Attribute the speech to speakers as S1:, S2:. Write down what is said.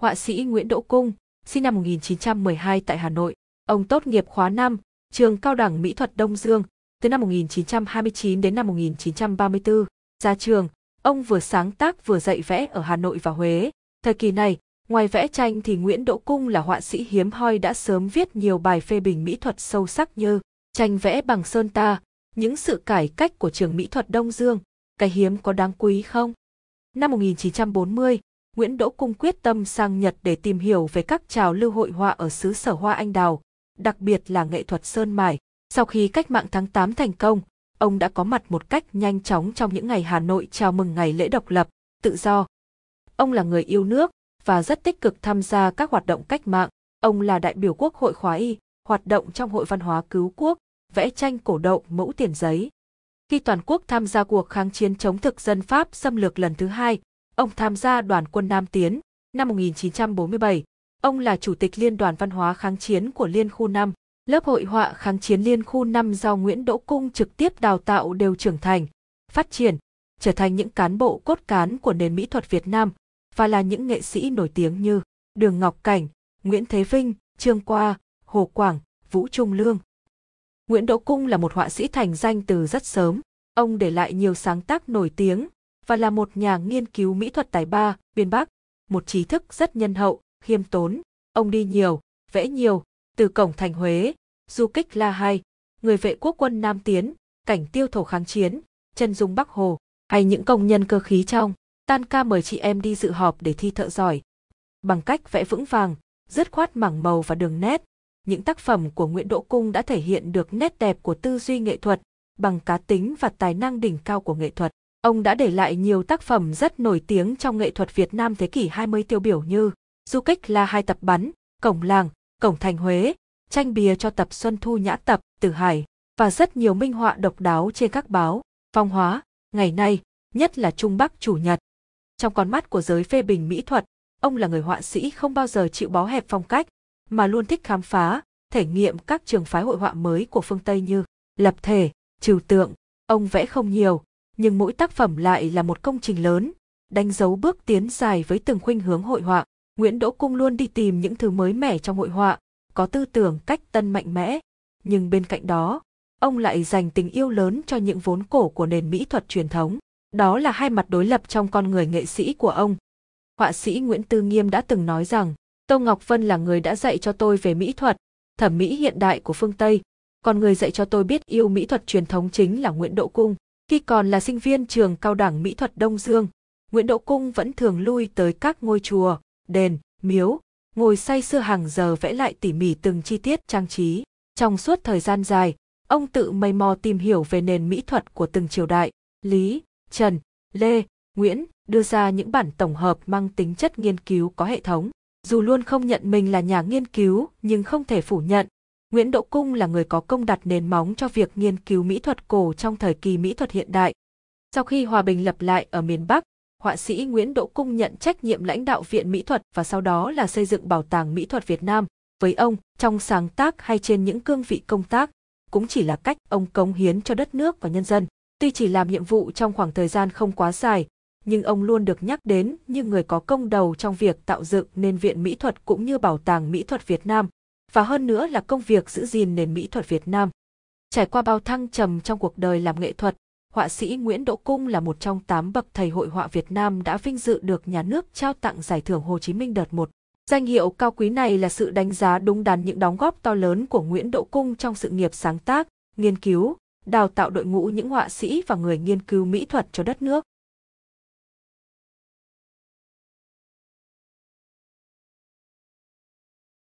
S1: họa sĩ Nguyễn Đỗ Cung, sinh năm 1912 tại Hà Nội. Ông tốt nghiệp khóa 5, trường cao đẳng mỹ thuật Đông Dương, từ năm 1929 đến năm 1934. Ra trường, ông vừa sáng tác vừa dạy vẽ ở Hà Nội và Huế. Thời kỳ này, ngoài vẽ tranh thì Nguyễn Đỗ Cung là họa sĩ hiếm hoi đã sớm viết nhiều bài phê bình mỹ thuật sâu sắc như tranh vẽ bằng sơn ta, những sự cải cách của trường mỹ thuật Đông Dương, cái hiếm có đáng quý không? Năm 1940, Nguyễn Đỗ Cung quyết tâm sang Nhật để tìm hiểu về các trào lưu hội họa ở xứ sở hoa anh đào, đặc biệt là nghệ thuật sơn mài. Sau khi cách mạng tháng 8 thành công, ông đã có mặt một cách nhanh chóng trong những ngày Hà Nội chào mừng ngày lễ độc lập, tự do. Ông là người yêu nước và rất tích cực tham gia các hoạt động cách mạng. Ông là đại biểu Quốc hội khóa Y, hoạt động trong Hội Văn hóa Cứu Quốc, vẽ tranh cổ động mẫu tiền giấy. Khi toàn quốc tham gia cuộc kháng chiến chống thực dân Pháp xâm lược lần thứ hai, Ông tham gia đoàn quân Nam Tiến năm 1947. Ông là chủ tịch Liên đoàn Văn hóa Kháng chiến của Liên khu 5. Lớp hội họa kháng chiến Liên khu 5 do Nguyễn Đỗ Cung trực tiếp đào tạo đều trưởng thành, phát triển, trở thành những cán bộ cốt cán của nền mỹ thuật Việt Nam và là những nghệ sĩ nổi tiếng như Đường Ngọc Cảnh, Nguyễn Thế Vinh, Trương Qua, Hồ Quảng, Vũ Trung Lương. Nguyễn Đỗ Cung là một họa sĩ thành danh từ rất sớm. Ông để lại nhiều sáng tác nổi tiếng và là một nhà nghiên cứu mỹ thuật tài ba, biên bác, một trí thức rất nhân hậu, khiêm tốn, ông đi nhiều, vẽ nhiều, từ cổng thành Huế, du kích La Hai, người vệ quốc quân Nam Tiến, cảnh tiêu thổ kháng chiến, chân dung Bắc Hồ, hay những công nhân cơ khí trong, tan ca mời chị em đi dự họp để thi thợ giỏi. Bằng cách vẽ vững vàng, dứt khoát mảng màu và đường nét, những tác phẩm của Nguyễn Đỗ Cung đã thể hiện được nét đẹp của tư duy nghệ thuật bằng cá tính và tài năng đỉnh cao của nghệ thuật. Ông đã để lại nhiều tác phẩm rất nổi tiếng trong nghệ thuật Việt Nam thế kỷ 20 tiêu biểu như Du kích là hai tập bắn, Cổng làng, Cổng thành Huế, tranh bìa cho tập Xuân Thu Nhã tập, Tử Hải và rất nhiều minh họa độc đáo trên các báo, phong hóa, ngày nay, nhất là Trung Bắc Chủ Nhật. Trong con mắt của giới phê bình mỹ thuật, ông là người họa sĩ không bao giờ chịu bó hẹp phong cách, mà luôn thích khám phá, thể nghiệm các trường phái hội họa mới của phương Tây như lập thể, trừu tượng, ông vẽ không nhiều, nhưng mỗi tác phẩm lại là một công trình lớn, đánh dấu bước tiến dài với từng khuynh hướng hội họa. Nguyễn Đỗ Cung luôn đi tìm những thứ mới mẻ trong hội họa, có tư tưởng cách tân mạnh mẽ, nhưng bên cạnh đó, ông lại dành tình yêu lớn cho những vốn cổ của nền mỹ thuật truyền thống. Đó là hai mặt đối lập trong con người nghệ sĩ của ông. Họa sĩ Nguyễn Tư Nghiêm đã từng nói rằng, Tô Ngọc Vân là người đã dạy cho tôi về mỹ thuật, thẩm mỹ hiện đại của phương Tây, còn người dạy cho tôi biết yêu mỹ thuật truyền thống chính là Nguyễn Đỗ Cung. Khi còn là sinh viên trường cao đẳng mỹ thuật Đông Dương, Nguyễn Đỗ Cung vẫn thường lui tới các ngôi chùa, đền, miếu, ngồi say sưa hàng giờ vẽ lại tỉ mỉ từng chi tiết trang trí. Trong suốt thời gian dài, ông tự mày mò tìm hiểu về nền mỹ thuật của từng triều đại, Lý, Trần, Lê, Nguyễn đưa ra những bản tổng hợp mang tính chất nghiên cứu có hệ thống. Dù luôn không nhận mình là nhà nghiên cứu nhưng không thể phủ nhận, Nguyễn Đỗ Cung là người có công đặt nền móng cho việc nghiên cứu mỹ thuật cổ trong thời kỳ mỹ thuật hiện đại. Sau khi hòa bình lập lại ở miền Bắc, họa sĩ Nguyễn Đỗ Cung nhận trách nhiệm lãnh đạo Viện Mỹ thuật và sau đó là xây dựng Bảo tàng Mỹ thuật Việt Nam. Với ông, trong sáng tác hay trên những cương vị công tác, cũng chỉ là cách ông cống hiến cho đất nước và nhân dân. Tuy chỉ làm nhiệm vụ trong khoảng thời gian không quá dài, nhưng ông luôn được nhắc đến như người có công đầu trong việc tạo dựng nên Viện Mỹ thuật cũng như Bảo tàng Mỹ thuật Việt Nam và hơn nữa là công việc giữ gìn nền mỹ thuật Việt Nam. Trải qua bao thăng trầm trong cuộc đời làm nghệ thuật, họa sĩ Nguyễn Đỗ Cung là một trong tám bậc thầy hội họa Việt Nam đã vinh dự được nhà nước trao tặng giải thưởng Hồ Chí Minh đợt 1. Danh hiệu cao quý này là sự đánh giá đúng đắn những đóng góp to lớn của Nguyễn Đỗ Cung trong sự nghiệp sáng tác, nghiên cứu, đào tạo đội ngũ những họa sĩ và người nghiên cứu mỹ thuật cho đất nước.